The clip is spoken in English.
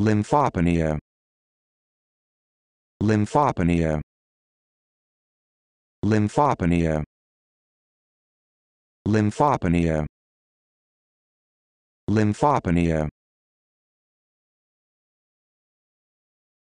lymphopenia lymphopenia lymphopenia lymphopenia lymphopenia